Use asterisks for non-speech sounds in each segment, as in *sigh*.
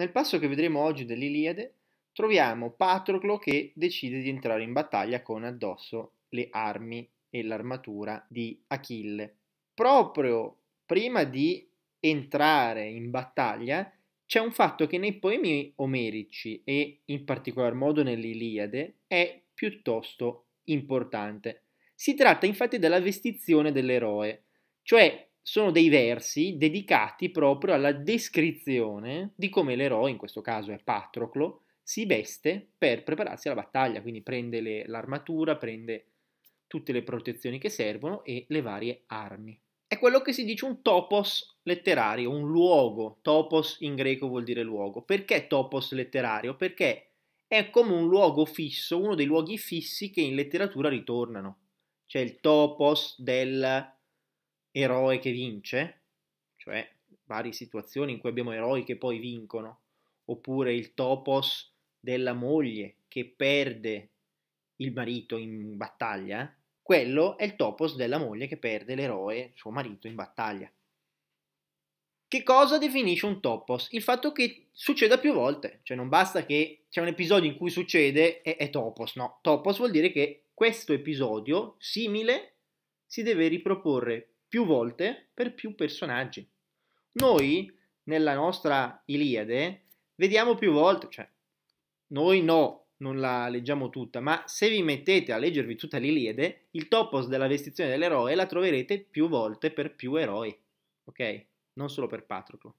Nel passo che vedremo oggi dell'Iliade troviamo Patroclo che decide di entrare in battaglia con addosso le armi e l'armatura di Achille. Proprio prima di entrare in battaglia c'è un fatto che nei poemi omerici e in particolar modo nell'Iliade è piuttosto importante. Si tratta infatti della vestizione dell'eroe, cioè sono dei versi dedicati proprio alla descrizione di come l'eroe, in questo caso è Patroclo, si veste per prepararsi alla battaglia, quindi prende le, l'armatura, prende tutte le protezioni che servono e le varie armi. È quello che si dice un topos letterario, un luogo. Topos in greco vuol dire luogo. Perché topos letterario? Perché è come un luogo fisso, uno dei luoghi fissi che in letteratura ritornano. C'è il topos del eroe che vince, cioè varie situazioni in cui abbiamo eroi che poi vincono, oppure il topos della moglie che perde il marito in battaglia, quello è il topos della moglie che perde l'eroe, suo marito, in battaglia. Che cosa definisce un topos? Il fatto che succeda più volte, cioè non basta che c'è un episodio in cui succede e è topos, no, topos vuol dire che questo episodio simile si deve riproporre più volte per più personaggi. Noi, nella nostra Iliade, vediamo più volte, cioè noi no, non la leggiamo tutta, ma se vi mettete a leggervi tutta l'Iliade, il topos della vestizione dell'eroe la troverete più volte per più eroi, ok? Non solo per Patroclo.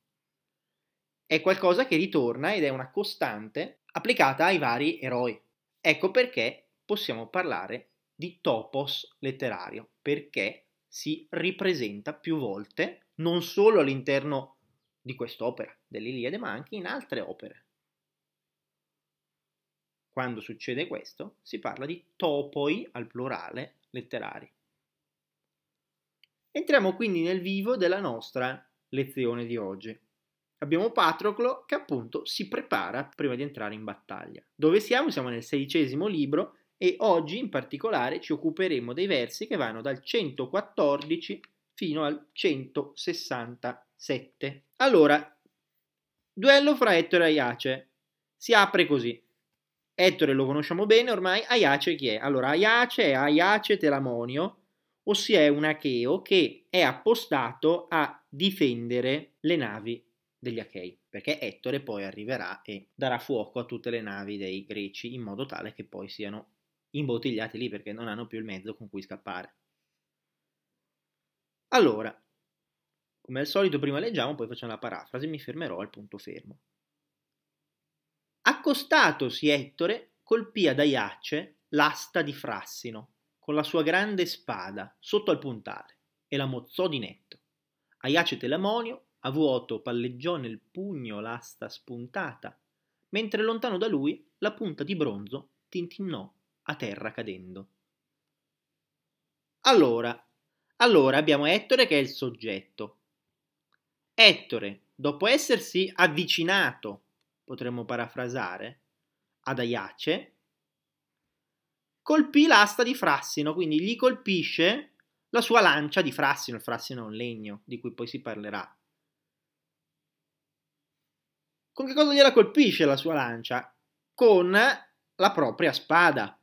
È qualcosa che ritorna ed è una costante applicata ai vari eroi. Ecco perché possiamo parlare di topos letterario, perché si ripresenta più volte, non solo all'interno di quest'opera dell'Iliade, ma anche in altre opere. Quando succede questo, si parla di topoi al plurale letterari. Entriamo quindi nel vivo della nostra lezione di oggi. Abbiamo Patroclo che appunto si prepara prima di entrare in battaglia. Dove siamo? Siamo nel sedicesimo libro e oggi in particolare ci occuperemo dei versi che vanno dal 114 fino al 167. Allora, duello fra Ettore e Aiace. Si apre così. Ettore lo conosciamo bene ormai, Aiace chi è? Allora, Aiace è Aiace Telamonio, ossia è un acheo che è appostato a difendere le navi degli Achei, perché Ettore poi arriverà e darà fuoco a tutte le navi dei greci in modo tale che poi siano imbottigliati lì perché non hanno più il mezzo con cui scappare. Allora, come al solito prima leggiamo, poi facciamo la parafrasi, mi fermerò al punto fermo. Accostatosi Ettore colpì ad Aiace l'asta di Frassino con la sua grande spada sotto al puntale e la mozzò di netto. Aiace Telamonio a vuoto palleggiò nel pugno l'asta spuntata, mentre lontano da lui la punta di bronzo tintinnò a terra cadendo. Allora, allora abbiamo Ettore che è il soggetto. Ettore, dopo essersi avvicinato, potremmo parafrasare, ad Aiace, colpì l'asta di Frassino, quindi gli colpisce la sua lancia di Frassino, il Frassino è un legno di cui poi si parlerà. Con che cosa gliela colpisce la sua lancia? Con la propria spada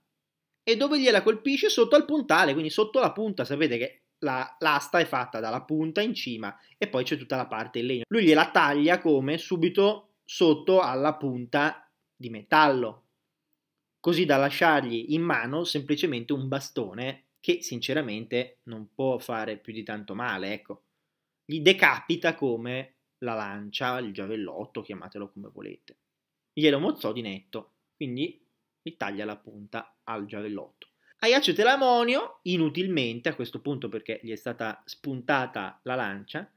e dove gliela colpisce sotto al puntale, quindi sotto la punta, sapete che la, l'asta è fatta dalla punta in cima e poi c'è tutta la parte in legno. Lui gliela taglia come subito sotto alla punta di metallo, così da lasciargli in mano semplicemente un bastone che sinceramente non può fare più di tanto male, ecco. Gli decapita come la lancia, il giavellotto, chiamatelo come volete. Glielo mozzò di netto, quindi e taglia la punta al giavellotto. Agli Telamonio, inutilmente a questo punto perché gli è stata spuntata la lancia,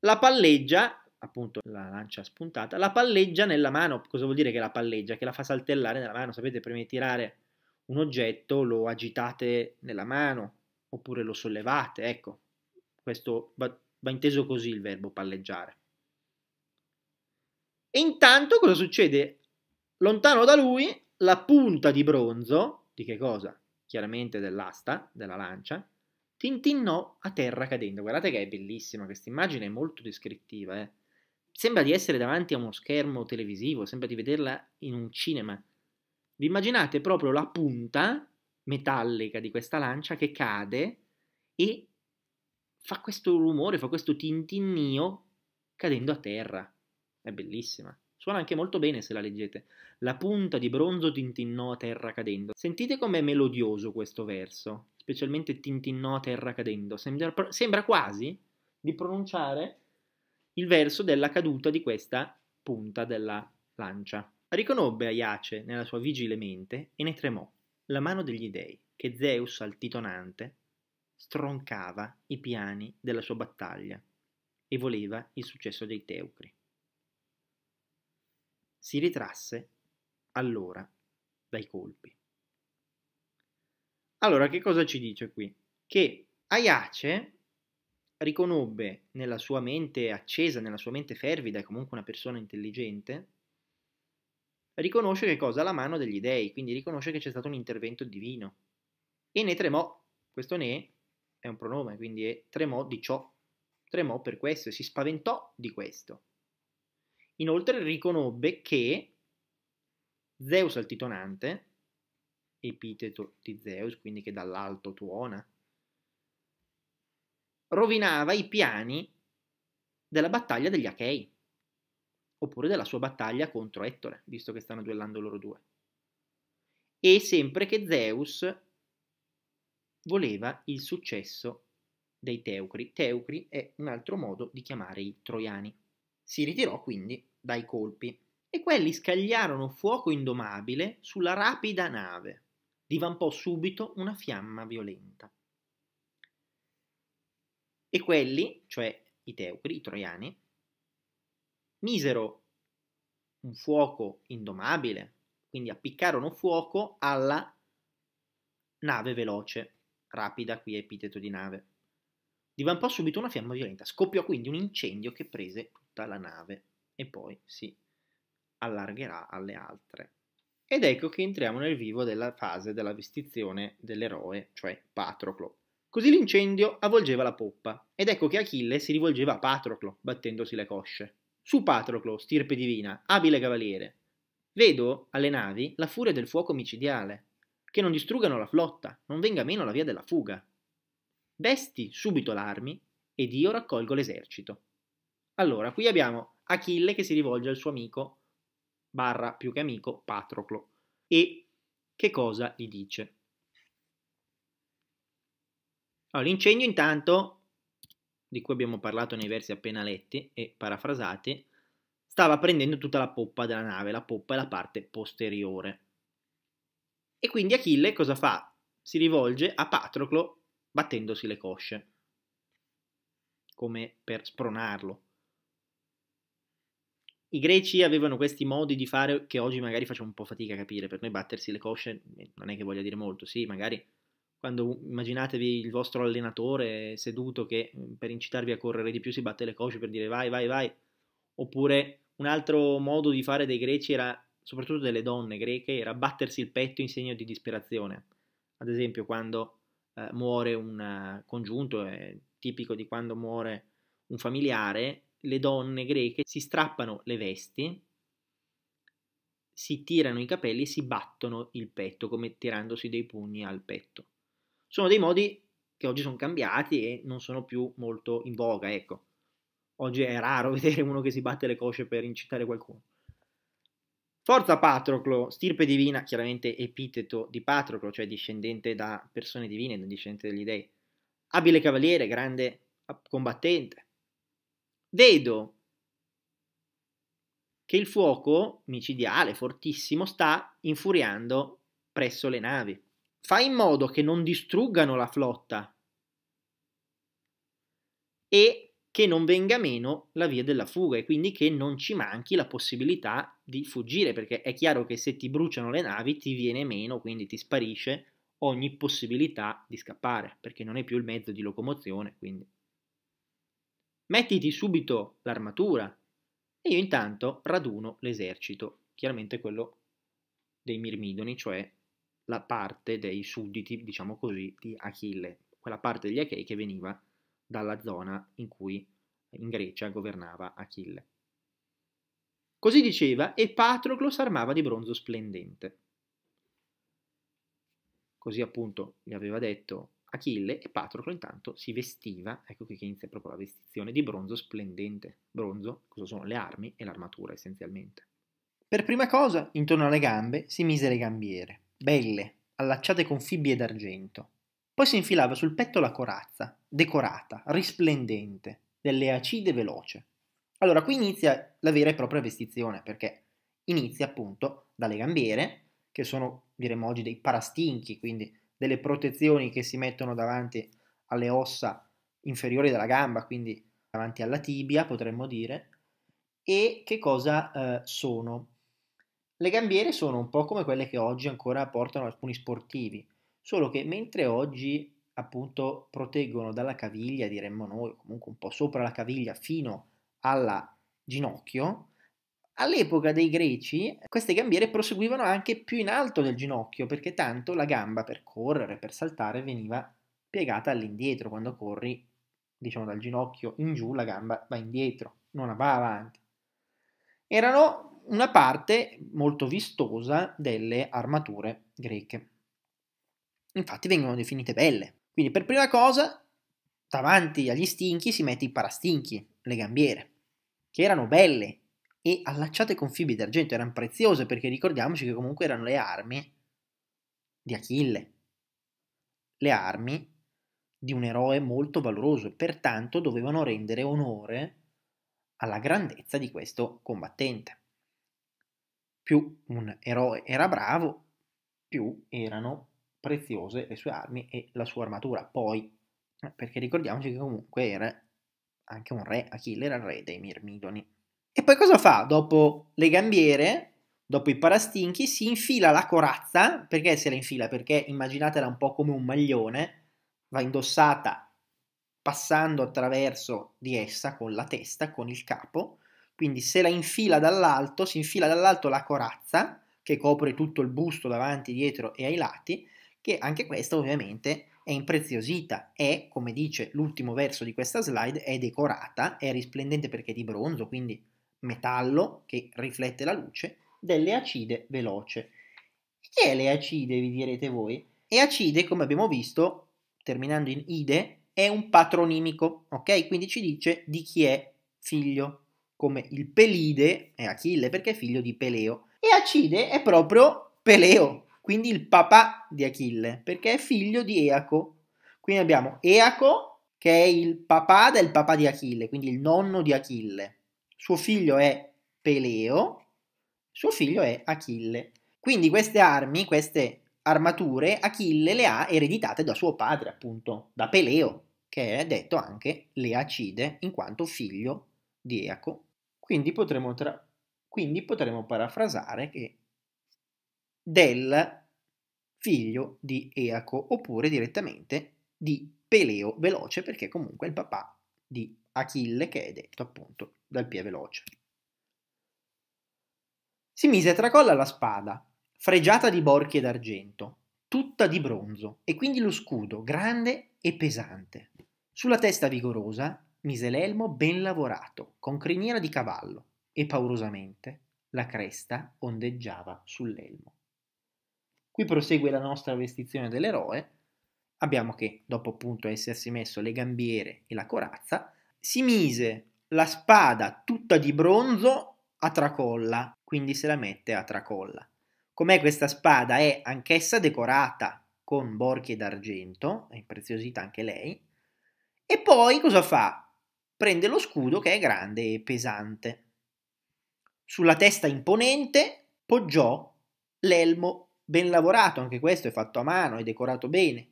la palleggia, appunto la lancia spuntata, la palleggia nella mano. Cosa vuol dire che la palleggia? Che la fa saltellare nella mano. Sapete, prima di tirare un oggetto lo agitate nella mano oppure lo sollevate, ecco. Questo va, va inteso così il verbo palleggiare. E intanto cosa succede lontano da lui la punta di bronzo, di che cosa? Chiaramente dell'asta, della lancia, tintinnò a terra cadendo. Guardate che è bellissima questa immagine, è molto descrittiva. Eh? Sembra di essere davanti a uno schermo televisivo, sembra di vederla in un cinema. Vi immaginate proprio la punta metallica di questa lancia che cade e fa questo rumore, fa questo tintinnio cadendo a terra. È bellissima. Suona anche molto bene se la leggete. La punta di bronzo tintinnò a terra cadendo. Sentite com'è melodioso questo verso, specialmente tintinnò a terra cadendo. Sembra, sembra quasi di pronunciare il verso della caduta di questa punta della lancia. Riconobbe Aiace nella sua vigile mente e ne tremò. La mano degli dei, che Zeus altitonante stroncava i piani della sua battaglia e voleva il successo dei Teucri si ritrasse allora dai colpi. Allora, che cosa ci dice qui? Che Aiace riconobbe nella sua mente accesa, nella sua mente fervida, è comunque una persona intelligente, riconosce che cosa? La mano degli dei, quindi riconosce che c'è stato un intervento divino. E ne tremò, questo ne è un pronome, quindi è tremò di ciò, tremò per questo e si spaventò di questo. Inoltre riconobbe che Zeus altitonante, epiteto di Zeus, quindi che dall'alto tuona, rovinava i piani della battaglia degli Achei, oppure della sua battaglia contro Ettore, visto che stanno duellando loro due. E sempre che Zeus voleva il successo dei Teucri. Teucri è un altro modo di chiamare i troiani. Si ritirò quindi dai colpi e quelli scagliarono fuoco indomabile sulla rapida nave. Divampò subito una fiamma violenta. E quelli, cioè i teucri, i troiani, misero un fuoco indomabile, quindi appiccarono fuoco alla nave veloce, rapida qui è epiteto di nave. Divampò subito una fiamma violenta, scoppiò quindi un incendio che prese tutta la nave e poi si allargherà alle altre. Ed ecco che entriamo nel vivo della fase della vestizione dell'eroe, cioè Patroclo. Così l'incendio avvolgeva la poppa, ed ecco che Achille si rivolgeva a Patroclo, battendosi le cosce. Su Patroclo, stirpe divina, abile cavaliere, vedo alle navi la furia del fuoco micidiale, che non distruggano la flotta, non venga meno la via della fuga. Vesti subito l'armi ed io raccolgo l'esercito. Allora, qui abbiamo Achille che si rivolge al suo amico, barra più che amico, Patroclo, e che cosa gli dice? Allora, l'incendio intanto, di cui abbiamo parlato nei versi appena letti e parafrasati, stava prendendo tutta la poppa della nave, la poppa è la parte posteriore. E quindi Achille cosa fa? Si rivolge a Patroclo battendosi le cosce, come per spronarlo i greci avevano questi modi di fare che oggi magari facciamo un po' fatica a capire, per noi battersi le cosce eh, non è che voglia dire molto, sì, magari quando immaginatevi il vostro allenatore seduto che mm, per incitarvi a correre di più si batte le cosce per dire vai, vai, vai, oppure un altro modo di fare dei greci era, soprattutto delle donne greche, era battersi il petto in segno di disperazione, ad esempio quando eh, muore un eh, congiunto, è tipico di quando muore un familiare, le donne greche si strappano le vesti, si tirano i capelli e si battono il petto, come tirandosi dei pugni al petto. Sono dei modi che oggi sono cambiati e non sono più molto in voga, ecco. Oggi è raro *laughs* vedere uno che si batte le cosce per incitare qualcuno. Forza Patroclo, stirpe divina, chiaramente epiteto di Patroclo, cioè discendente da persone divine, discendente degli dei. Abile cavaliere, grande combattente vedo che il fuoco micidiale, fortissimo, sta infuriando presso le navi. Fa in modo che non distruggano la flotta e che non venga meno la via della fuga e quindi che non ci manchi la possibilità di fuggire, perché è chiaro che se ti bruciano le navi ti viene meno, quindi ti sparisce ogni possibilità di scappare, perché non è più il mezzo di locomozione, quindi mettiti subito l'armatura e io intanto raduno l'esercito, chiaramente quello dei Mirmidoni, cioè la parte dei sudditi, diciamo così, di Achille, quella parte degli Achei che veniva dalla zona in cui in Grecia governava Achille. Così diceva e Patroclo s'armava di bronzo splendente. Così appunto gli aveva detto Achille e Patroclo intanto si vestiva, ecco qui che inizia proprio la vestizione, di bronzo splendente. Bronzo, cosa sono le armi e l'armatura essenzialmente. Per prima cosa, intorno alle gambe, si mise le gambiere, belle, allacciate con fibbie d'argento. Poi si infilava sul petto la corazza, decorata, risplendente, delle acide veloce. Allora, qui inizia la vera e propria vestizione, perché inizia appunto dalle gambiere, che sono, diremmo oggi, dei parastinchi, quindi delle protezioni che si mettono davanti alle ossa inferiori della gamba, quindi davanti alla tibia potremmo dire, e che cosa eh, sono. Le gambiere sono un po' come quelle che oggi ancora portano alcuni sportivi, solo che mentre oggi appunto proteggono dalla caviglia, diremmo noi, comunque un po' sopra la caviglia fino alla ginocchio, All'epoca dei greci queste gambiere proseguivano anche più in alto del ginocchio perché tanto la gamba per correre, per saltare veniva piegata all'indietro. Quando corri, diciamo dal ginocchio in giù, la gamba va indietro, non va avanti. Erano una parte molto vistosa delle armature greche. Infatti vengono definite belle. Quindi per prima cosa, davanti agli stinchi si mette i parastinchi, le gambiere, che erano belle e allacciate con fibri d'argento, erano preziose perché ricordiamoci che comunque erano le armi di Achille, le armi di un eroe molto valoroso, pertanto dovevano rendere onore alla grandezza di questo combattente. Più un eroe era bravo, più erano preziose le sue armi e la sua armatura. Poi, perché ricordiamoci che comunque era anche un re, Achille era il re dei Mirmidoni. E poi cosa fa? Dopo le gambiere, dopo i parastinchi, si infila la corazza, perché se la infila? Perché immaginatela un po' come un maglione, va indossata passando attraverso di essa con la testa, con il capo, quindi se la infila dall'alto, si infila dall'alto la corazza che copre tutto il busto davanti, dietro e ai lati, che anche questa ovviamente è impreziosita, è, come dice l'ultimo verso di questa slide, è decorata, è risplendente perché è di bronzo, quindi metallo che riflette la luce, delle acide veloce. Chi è le acide, vi direte voi? E acide, come abbiamo visto, terminando in ide, è un patronimico, ok? Quindi ci dice di chi è figlio, come il Pelide è Achille perché è figlio di Peleo. E acide è proprio Peleo, quindi il papà di Achille, perché è figlio di Eaco. Quindi abbiamo Eaco, che è il papà del papà di Achille, quindi il nonno di Achille suo figlio è Peleo, suo figlio è Achille. Quindi queste armi, queste armature, Achille le ha ereditate da suo padre, appunto, da Peleo, che è detto anche Leacide, in quanto figlio di Eaco. Quindi potremmo, tra... Quindi potremmo parafrasare che del figlio di Eaco, oppure direttamente di Peleo veloce, perché comunque è il papà di Achille, che è detto appunto dal pie veloce. Si mise a tracolla la spada, fregiata di borchi ed argento, tutta di bronzo, e quindi lo scudo, grande e pesante. Sulla testa vigorosa mise l'elmo ben lavorato, con criniera di cavallo, e paurosamente la cresta ondeggiava sull'elmo. Qui prosegue la nostra vestizione dell'eroe. Abbiamo che, dopo appunto essersi messo le gambiere e la corazza, si mise la spada tutta di bronzo a tracolla, quindi se la mette a tracolla. Com'è questa spada? È anch'essa decorata con borchie d'argento, è impreziosita anche lei, e poi cosa fa? Prende lo scudo che è grande e pesante. Sulla testa imponente poggiò l'elmo ben lavorato, anche questo è fatto a mano, è decorato bene.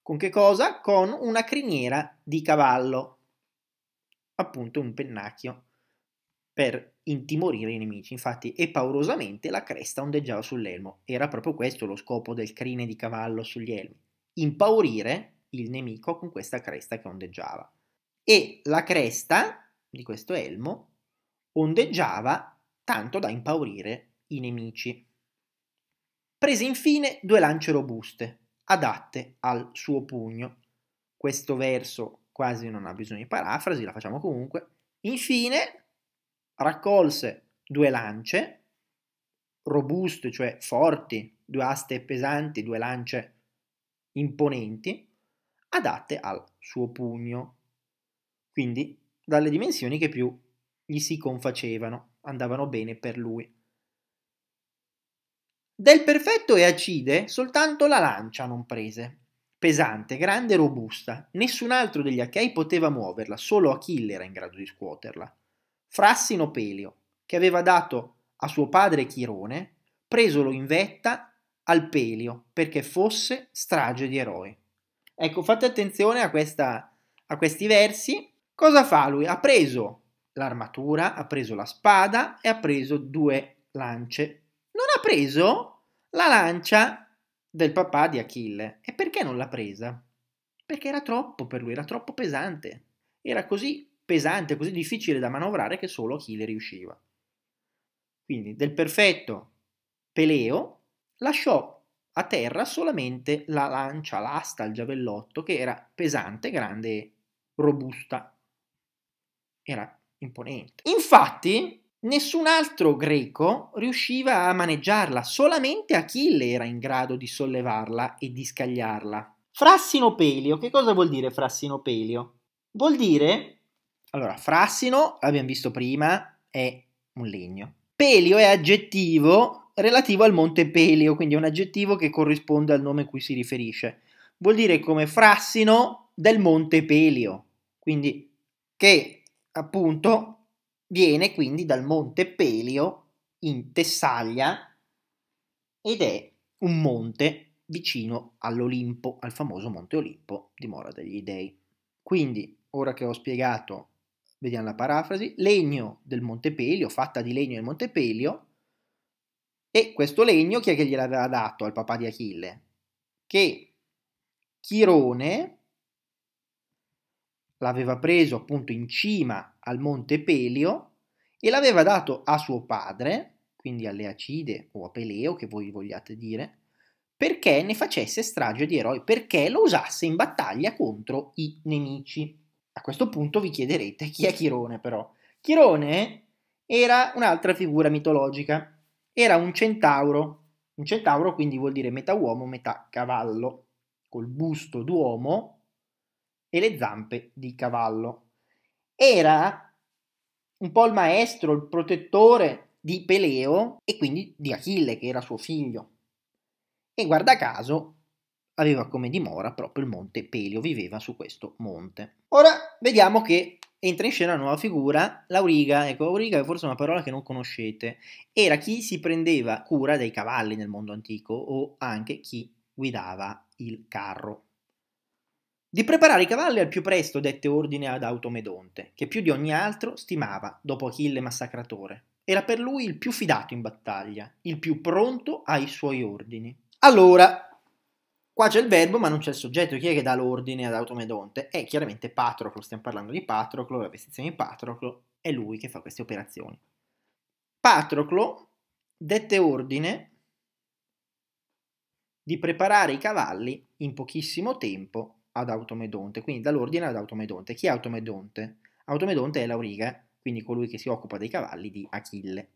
Con che cosa? Con una criniera di cavallo, appunto un pennacchio per intimorire i nemici. Infatti, e paurosamente la cresta ondeggiava sull'elmo. Era proprio questo lo scopo del crine di cavallo sugli elmi: impaurire il nemico con questa cresta che ondeggiava. E la cresta di questo elmo ondeggiava tanto da impaurire i nemici. Prese infine due lance robuste, adatte al suo pugno. Questo verso quasi non ha bisogno di parafrasi, la facciamo comunque. Infine, raccolse due lance robuste, cioè forti, due aste pesanti, due lance imponenti, adatte al suo pugno, quindi dalle dimensioni che più gli si confacevano, andavano bene per lui. Del perfetto e acide soltanto la lancia non prese, pesante, grande e robusta. Nessun altro degli Achei poteva muoverla, solo Achille era in grado di scuoterla. Frassino Pelio, che aveva dato a suo padre Chirone, presolo in vetta al Pelio perché fosse strage di eroi. Ecco, fate attenzione a, questa, a questi versi. Cosa fa lui? Ha preso l'armatura, ha preso la spada e ha preso due lance. Non ha preso la lancia del papà di Achille. E perché non l'ha presa? Perché era troppo per lui, era troppo pesante. Era così pesante, così difficile da manovrare che solo Achille riusciva. Quindi del perfetto Peleo lasciò a terra solamente la lancia, l'asta, il giavellotto, che era pesante, grande e robusta. Era imponente. Infatti, Nessun altro greco riusciva a maneggiarla, solamente Achille era in grado di sollevarla e di scagliarla. Frassinopelio, che cosa vuol dire Frassinopelio? Vuol dire, allora, frassino, l'abbiamo visto prima, è un legno. Pelio è aggettivo relativo al monte Pelio, quindi è un aggettivo che corrisponde al nome a cui si riferisce. Vuol dire come frassino del monte Pelio, quindi che appunto Viene quindi dal monte Pelio in Tessaglia ed è un monte vicino all'Olimpo, al famoso monte Olimpo, dimora degli dei. Quindi, ora che ho spiegato, vediamo la parafrasi, legno del monte Pelio, fatta di legno del monte Pelio, e questo legno chi è che gliel'aveva dato al papà di Achille? Che Chirone l'aveva preso appunto in cima al monte Pelio e l'aveva dato a suo padre, quindi alle Acide o a Peleo che voi vogliate dire, perché ne facesse strage di eroi, perché lo usasse in battaglia contro i nemici. A questo punto vi chiederete chi è Chirone però. Chirone era un'altra figura mitologica, era un centauro, un centauro quindi vuol dire metà uomo, metà cavallo, col busto d'uomo e le zampe di cavallo era un po' il maestro, il protettore di Peleo e quindi di Achille, che era suo figlio. E guarda caso, aveva come dimora proprio il monte Pelio, viveva su questo monte. Ora vediamo che entra in scena una nuova figura, l'auriga. Ecco, auriga è forse una parola che non conoscete. Era chi si prendeva cura dei cavalli nel mondo antico o anche chi guidava il carro di preparare i cavalli al più presto dette ordine ad Automedonte, che più di ogni altro stimava, dopo Achille massacratore. Era per lui il più fidato in battaglia, il più pronto ai suoi ordini. Allora, qua c'è il verbo ma non c'è il soggetto, chi è che dà l'ordine ad Automedonte? È chiaramente Patroclo, stiamo parlando di Patroclo, la vestizione di Patroclo, è lui che fa queste operazioni. Patroclo dette ordine di preparare i cavalli in pochissimo tempo ad Automedonte, quindi dall'ordine ad Automedonte. Chi è Automedonte? Automedonte è l'auriga, quindi colui che si occupa dei cavalli di Achille.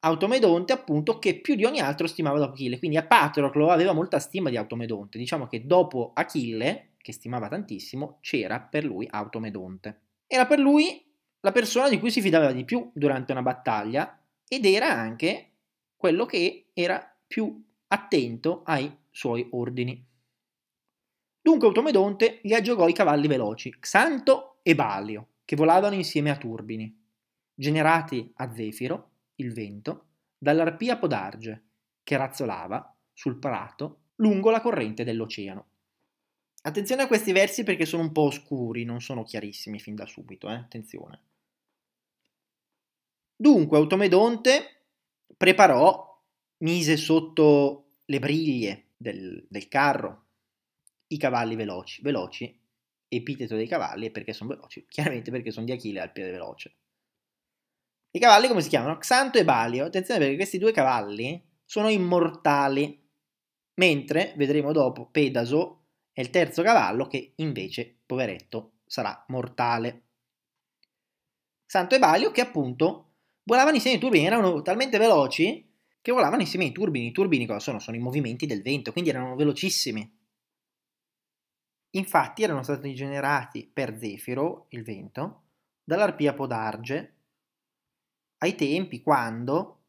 Automedonte, appunto, che più di ogni altro stimava dopo Achille, quindi a Patroclo aveva molta stima di Automedonte. Diciamo che dopo Achille, che stimava tantissimo, c'era per lui Automedonte. Era per lui la persona di cui si fidava di più durante una battaglia ed era anche quello che era più attento ai suoi ordini. Dunque Automedonte gli aggiogò i cavalli veloci, Xanto e Balio, che volavano insieme a turbini, generati a zefiro, il vento, dall'arpia podarge, che razzolava sul prato lungo la corrente dell'oceano. Attenzione a questi versi perché sono un po' oscuri, non sono chiarissimi fin da subito, eh? attenzione. Dunque Automedonte preparò, mise sotto le briglie del, del carro i cavalli veloci. Veloci, epiteto dei cavalli, e perché sono veloci? *laughs* Chiaramente perché sono di Achille al piede veloce. I cavalli come si chiamano? Xanto e Balio. Attenzione perché questi due cavalli sono immortali, mentre vedremo dopo Pedaso è il terzo cavallo che invece, poveretto, sarà mortale. Xanto e Balio che appunto volavano insieme ai turbini, erano talmente veloci che volavano insieme ai turbini. I turbini cosa sono? Sono i movimenti del vento, quindi erano velocissimi. Infatti erano stati generati per Zefiro, il vento, dall'arpia Podarge, ai tempi quando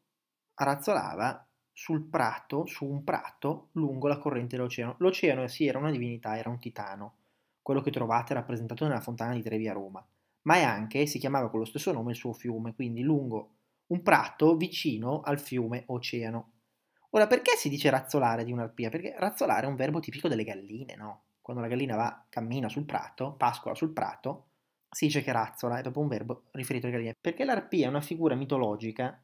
razzolava sul prato, su un prato lungo la corrente dell'oceano. L'oceano sì era una divinità, era un titano, quello che trovate rappresentato nella fontana di Trevi a Roma, ma è anche, si chiamava con lo stesso nome il suo fiume, quindi lungo un prato vicino al fiume Oceano. Ora, perché si dice razzolare di un'arpia? Perché razzolare è un verbo tipico delle galline, no? quando la gallina va, cammina sul prato, pascola sul prato, si dice che razzola, è proprio un verbo riferito alle galline, perché l'arpia è una figura mitologica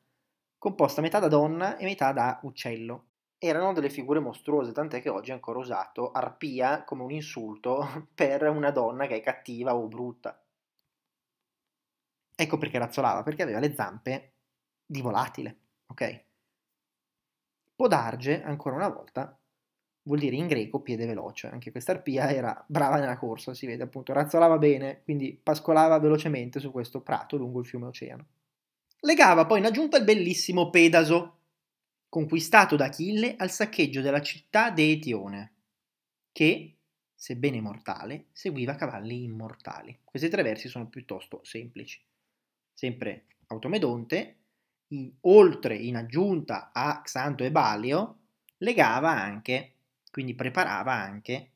composta metà da donna e metà da uccello. Erano delle figure mostruose, tant'è che oggi è ancora usato arpia come un insulto *laughs* per una donna che è cattiva o brutta. Ecco perché razzolava, perché aveva le zampe di volatile, ok? Podarge, ancora una volta, vuol dire in greco piede veloce. Anche questa arpia era brava nella corsa, si vede appunto, razzolava bene, quindi pascolava velocemente su questo prato lungo il fiume Oceano. Legava poi in aggiunta il bellissimo Pedaso, conquistato da Achille al saccheggio della città di Etione, che, sebbene mortale, seguiva cavalli immortali. Questi tre versi sono piuttosto semplici. Sempre Automedonte, in, oltre in aggiunta a Xanto e Balio, legava anche quindi preparava anche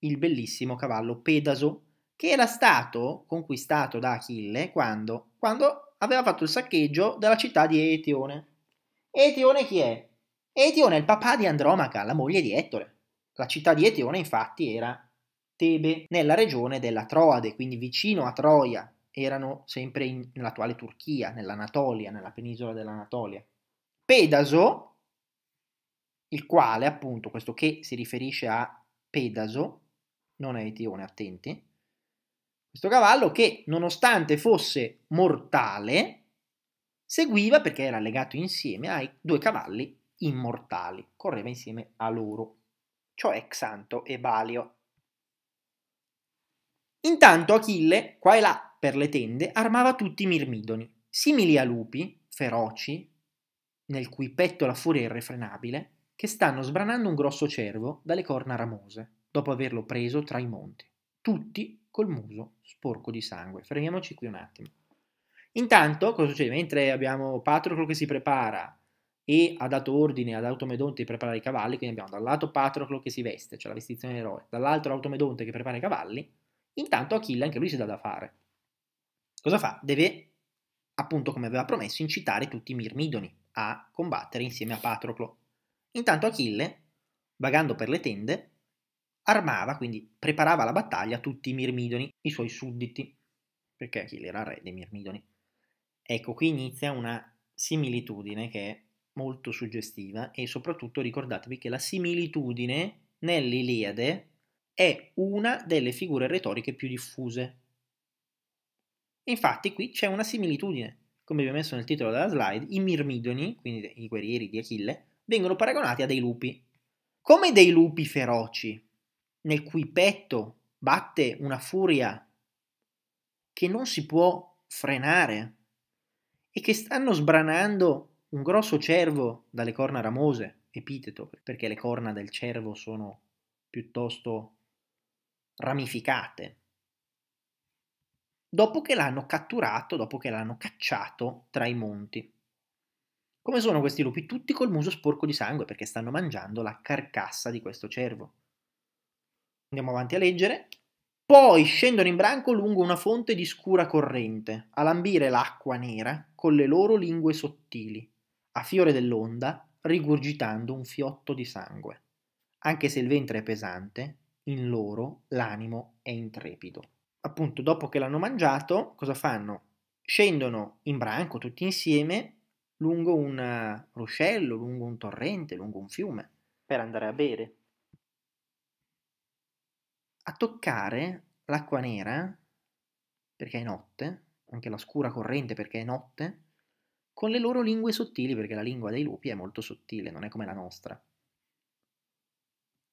il bellissimo cavallo Pedaso, che era stato conquistato da Achille quando, quando aveva fatto il saccheggio della città di Etione. Etione chi è? Etione è il papà di Andromaca, la moglie di Ettore. La città di Etione infatti era Tebe, nella regione della Troade, quindi vicino a Troia, erano sempre in, nell'attuale Turchia, nell'Anatolia, nella penisola dell'Anatolia. Pedaso il quale appunto questo che si riferisce a Pedaso, non a Etione, attenti, questo cavallo che nonostante fosse mortale, seguiva perché era legato insieme ai due cavalli immortali, correva insieme a loro, cioè Xanto e Balio. Intanto Achille, qua e là per le tende, armava tutti i mirmidoni, simili a lupi, feroci, nel cui petto la furia irrefrenabile, che stanno sbranando un grosso cervo dalle corna ramose, dopo averlo preso tra i monti, tutti col muso sporco di sangue. Fermiamoci qui un attimo. Intanto, cosa succede? Mentre abbiamo Patroclo che si prepara e ha dato ordine ad Automedonte di preparare i cavalli, quindi abbiamo da un lato Patroclo che si veste, cioè la vestizione eroe, dall'altro Automedonte che prepara i cavalli, intanto Achille anche lui si dà da fare. Cosa fa? Deve, appunto come aveva promesso, incitare tutti i mirmidoni a combattere insieme a Patroclo. Intanto Achille, vagando per le tende, armava, quindi preparava la battaglia tutti i Mirmidoni, i suoi sudditi, perché Achille era re dei Mirmidoni. Ecco, qui inizia una similitudine che è molto suggestiva e soprattutto ricordatevi che la similitudine nell'Iliade è una delle figure retoriche più diffuse. Infatti qui c'è una similitudine, come vi ho messo nel titolo della slide, i Mirmidoni, quindi i guerrieri di Achille, vengono paragonati a dei lupi. Come dei lupi feroci, nel cui petto batte una furia che non si può frenare e che stanno sbranando un grosso cervo dalle corna ramose, epiteto, perché le corna del cervo sono piuttosto ramificate. Dopo che l'hanno catturato, dopo che l'hanno cacciato tra i monti. Come sono questi lupi? Tutti col muso sporco di sangue perché stanno mangiando la carcassa di questo cervo. Andiamo avanti a leggere. Poi scendono in branco lungo una fonte di scura corrente, a lambire l'acqua nera con le loro lingue sottili, a fiore dell'onda, rigurgitando un fiotto di sangue. Anche se il ventre è pesante, in loro l'animo è intrepido. Appunto, dopo che l'hanno mangiato, cosa fanno? Scendono in branco tutti insieme lungo un eh, ruscello, lungo un torrente, lungo un fiume. Per andare a bere. A toccare l'acqua nera, perché è notte, anche la scura corrente perché è notte, con le loro lingue sottili, perché la lingua dei lupi è molto sottile, non è come la nostra.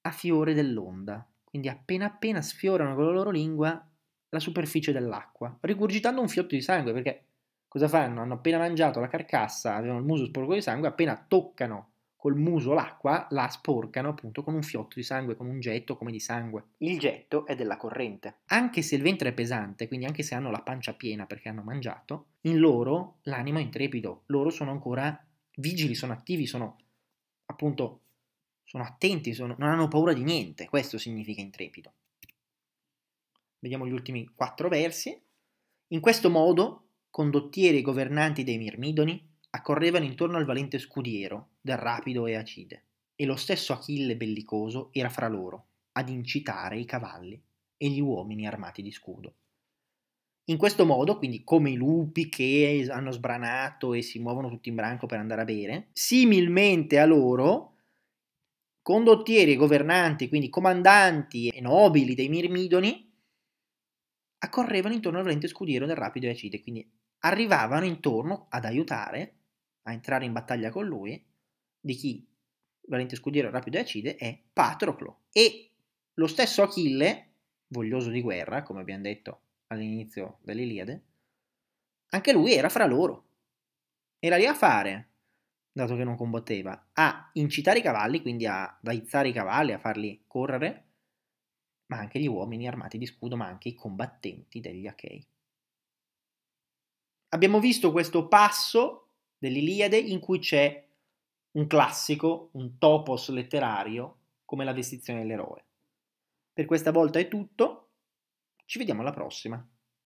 A fiore dell'onda, quindi appena appena sfiorano con la loro lingua la superficie dell'acqua, rigurgitando un fiotto di sangue, perché cosa fanno? Hanno appena mangiato la carcassa, avevano il muso sporco di sangue, appena toccano col muso l'acqua, la sporcano appunto con un fiotto di sangue, con un getto come di sangue. Il getto è della corrente. Anche se il ventre è pesante, quindi anche se hanno la pancia piena perché hanno mangiato, in loro l'animo è intrepido, loro sono ancora vigili, sono attivi, sono appunto sono attenti, sono, non hanno paura di niente, questo significa intrepido. Vediamo gli ultimi quattro versi. In questo modo condottieri e governanti dei Mirmidoni accorrevano intorno al valente scudiero del rapido Eacide, e lo stesso Achille bellicoso era fra loro, ad incitare i cavalli e gli uomini armati di scudo. In questo modo, quindi come i lupi che hanno sbranato e si muovono tutti in branco per andare a bere, similmente a loro, condottieri e governanti, quindi comandanti e nobili dei Mirmidoni, accorrevano intorno al valente scudiero del rapido Eacide, quindi arrivavano intorno ad aiutare a entrare in battaglia con lui di chi valente scudiero rapido e acide è Patroclo e lo stesso Achille voglioso di guerra come abbiamo detto all'inizio dell'Iliade anche lui era fra loro era lì a fare dato che non combatteva a incitare i cavalli quindi a aizzare i cavalli a farli correre ma anche gli uomini armati di scudo ma anche i combattenti degli Achei abbiamo visto questo passo dell'Iliade in cui c'è un classico, un topos letterario come la vestizione dell'eroe. Per questa volta è tutto, ci vediamo alla prossima.